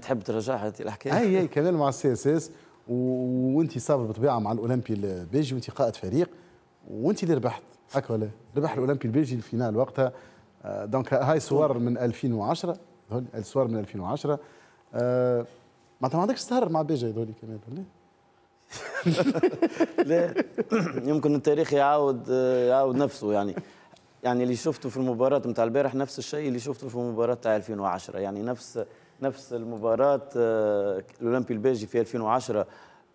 تحب ترجعها الحكايه اي اي كمان مع السي اس اس وانت صابر بطبيعه مع الاولمبي البيجي وانت قائد فريق وانت اللي ربحت هكا ولا ربح الاولمبي البيجي الفينال وقتها آه، دونك هاي صور من 2010 هذول الصور من 2010 انت آه، ما عندكش سهر مع بيجي هذول كمان ولا لا يمكن التاريخ يعاود يعاود نفسه يعني يعني اللي شفته في المباراة نتاع البارح نفس الشيء اللي شفته في المباراة تاع 2010 يعني نفس نفس المباراة آه، الأولمبي البلجي في 2010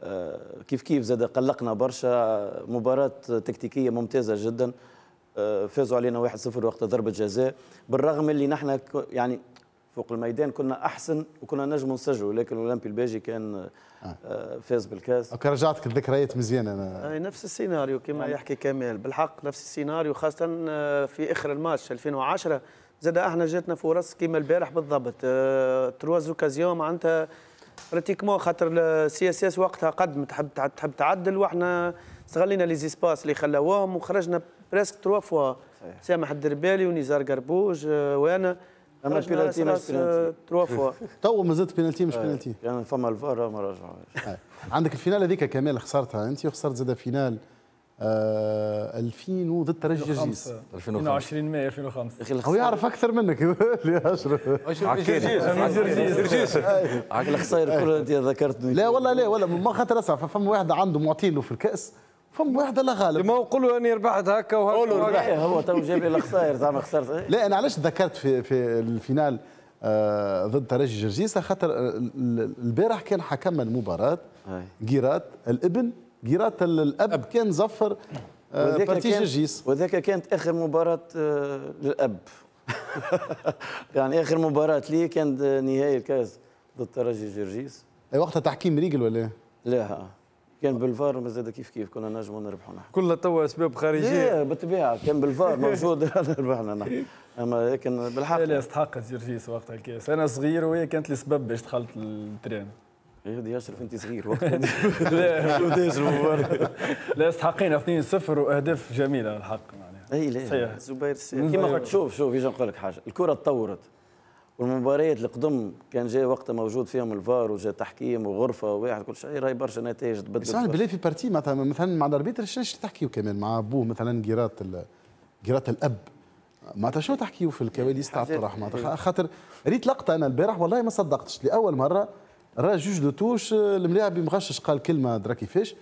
آه، كيف كيف زاد قلقنا برشا مباراة تكتيكية ممتازة جدا آه، فازوا علينا 1-0 وقت ضربة جزاء بالرغم اللي نحن يعني فوق الميدان كنا احسن وكنا نجم نسجلوا لكن الاولمبي البيجي كان فاز بالكاس اوكي رجعتك الذكريات مزيانة انا نفس السيناريو كما نعم. يحكي كمال بالحق نفس السيناريو خاصه في اخر الماتش 2010 زاد احنا جاتنا فرص كيما البارح بالضبط آه، تروز اوكازيون معناتها براتيكمون خاطر السي اس اس وقتها قدمت تحب تحب تعدل واحنا استغلينا لي زيسباس اللي خلاوهم وخرجنا بريسك تروا فوا سامح الدربالي ونزار قربوج آه، وانا اما آه، بينالتي مش بينالتي تروا فوا تو ما بينالتي مش بينالتي يعني فما الفار ما رجعوش عندك الفينال هذيك كمال خسرتها انت وخسرت زاد فينال 2000 آه، 2000 ضد ترجي الجيز 2020 ماي 2005 هو يعرف اكثر منك يا اشرف عكيرجيز الخسائر كلها انت ذكرتني لا والله لا والله ما خاطر اسمع فما واحد عنده معطيله في الكاس فما واحد لا غالب ما قول له اني ربحت هكا وهكا هو تو جاب لي الخسائر زعما خسرت لا انا علاش ذكرت في في الفينال آه، ضد ترجي جرجيسه خاطر البارح كان حكم المباراه جيرات الابن جيرات الاب كان زفر آه، بارتيج الجيس وذاك كانت اخر مباراه آه، للاب يعني اخر مباراه لي كانت نهائي الكاس ضد ترجي جرجيس اي وقتها تحكيم ريجل ولا إيه؟ لا آه. كان بالفار زاد كيف كيف كنا نجموا نربحوا نحن كلها توا اسباب خارجيه بالطبيعه كان بالفار موجود ربحنا نحن اما لكن بالحق لا لا استحقت جرجيس وقتها الكاس انا صغير وهي كانت السبب باش دخلت الترين يهدي يشرف انت صغير وقت لا لا يستحقين 2-0 واهداف جميله الحق معناها يعني. اي لا زبير كيما قلت شوف شوف يجي نقول لك حاجه الكره تطورت والمباريات القدم كان جاء وقتها موجود فيهم الفار وجاء تحكيم وغرفه وواحد كل شيء راهي برشا نتائج تبدل بس انا في بارتي مثلا مثلا مع الاربيتر شنو تحكيو كمان مع ابوه مثلا جيرات جيرات الاب معناتها شنو تحكيو في الكواليس تاع الطرح إيه. خاطر ريت لقطه انا البارح والله ما صدقتش لاول مره راه جوج دو توش آه، الملاعب مغشش قال كلمه درا كيفاش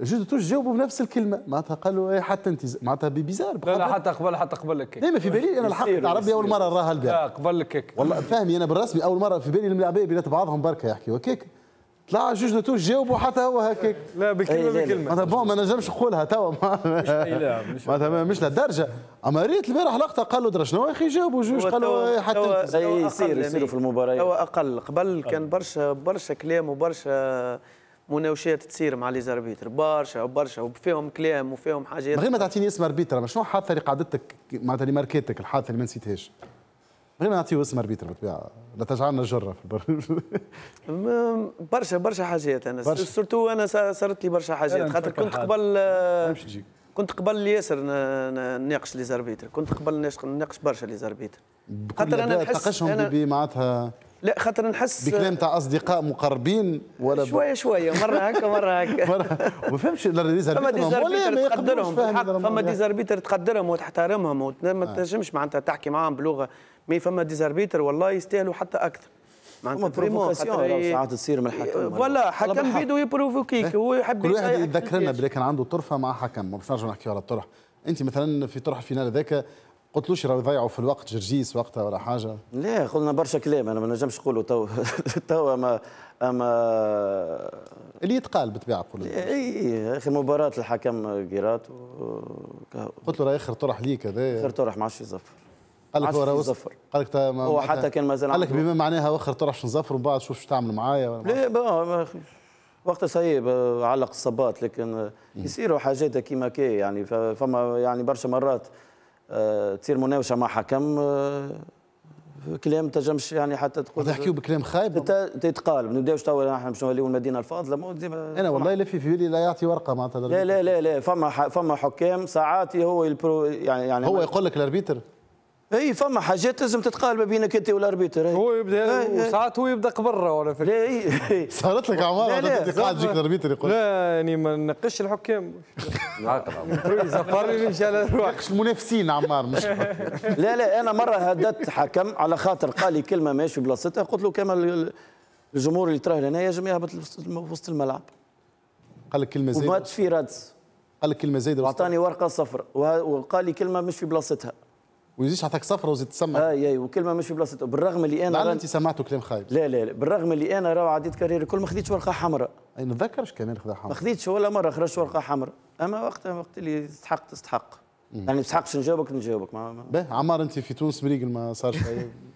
جوج دو توش جاوبوا بنفس الكلمه معناتها قالوا اي حتى انت معناتها بيزار لا لا حتى قبل حتى قبل لك إيه، ما في بالي انا الحق العربي اول مره راها الباب لا آه، قبل لك والله فاهمي انا بالرسمي اول مره في بالي الملاعبيه بينات بعضهم بركه يحكي هكاك طلع جوج نتوش جاوبوا حتى هو هكاك لا بكلمه إيه، بكلمه معناتها بون ما نجمش نقولها توا مش اي مش مش اما ريت البارح لقطه قال له شنو يا اخي جاوبوا جوج قالوا حتى إيه، يصير يصيروا يعني. في المباريات توا اقل قبل كان برشا برشا كلام وبرشا مناوشات تصير مع لي زاربيتر برشا برشا وفيهم كلام وفيهم حاجات غير ما تعطيني اسم اربيتر شنو الحادثه اللي قعدتك معناتها اللي ماركتك الحادثه اللي ما نسيتهاش خلينا نعطيه اسم اربيتر بالطبيعه لا تجعلنا جره في البر برشا برشا حاجات انا سورتو انا صارت لي برشا حاجات خاطر كنت قبل كنت قبل ياسر نناقش لي زاربيتر كنت قبل نناقش برشا لي زاربيتر خاطر انا نحس انا لا خاطر نحس بكلام تاع اصدقاء مقربين ولا شويه شويه مره هكا مره هكا ما فهمش فما ديزاربيتر تقدرهم فما ديزاربيتر تقدرهم وتحترمهم وما آه. تنجمش معناتها تحكي معاهم بلغه مي فما ديزاربيتر والله يستاهلوا حتى اكثر معناتها بروفوكاسيون ساعات تصير من الحكم إيه، فوالا حكم بيدو يبروفوكيك إيه. هو يحب كل واحد يتذكرنا بلي كان عنده طرفه مع حكم باش نرجعوا نحكيو على الطرح انت مثلا في طرح الفينال ذاك قلتلوش راه ضيعوا في الوقت جرجيس وقتها ولا حاجه لا قلنا برشا كلام انا ما نجمش نقولوا تو تو اما اما اللي يتقال بالطبيعه كل اي إيه، إيه، اخر مباراه الحكم جيرات قلت له راه اخر طرح ليك هذا اخر طرح ما عادش يزفر قال لك هو يزفر قال لك هو حتى كان مازال قال لك بما معناها اخر طرح نزفر ومن بعد شوف شو تعمل معايا لا وقتها سي علق الصباط لكن يصيروا حاجات كيما كي يعني فما يعني برشا مرات آه، تصير مناوشه مع حكم آه، كلام تجمش يعني حتى تقول تحكيو بكلام خايب تتقال نبداوش توا احنا باش نوليو المدينه الفاضله ما ديما انا والله لا في فيولي لا يعطي ورقه معناتها لا لا لا لا فما فما حكام ساعات هو البرو يعني يعني هو يقول لك الاربيتر اي فما حاجات لازم تتقال ما بينك انت والاربيتر هو يبدا وساعات هو يبدا قبره ولا فكرة. لا صارت لك عمار لا قاعد يجيك الاربيتر يقول لا يعني ما ننقش الحكام زفرني مش على المنافسين عمار مش لا لا انا مره هددت حكم على خاطر قال لي كلمه ماشي بلاصتها قلت له كما الجمهور اللي تراه لنا يجم يهبط وسط الملعب قال لك كلمه زايده وماتش في رادس قال لك كلمه زايده واعطاني ورقه صفر وقال لي كلمه مش في بلاصتها ويجيش عطاك صفره تسمع اي اي وكلمه مش في بلاصتها بالرغم اللي انا لعل انت سمعته كلام خايب لا لا لا بالرغم اللي انا راه عديت كارير كل ما خديتش ورقه حمراء اي نتذكرش كمان خذا حمراء ما خديتش ولا مره خرجت ورقه حمراء اما وقتها وقت اللي تستحق تستحق يعني ما تستحقش نجاوبك نجاوبك ما, ما. عمار انت في تونس مريقل ما صارش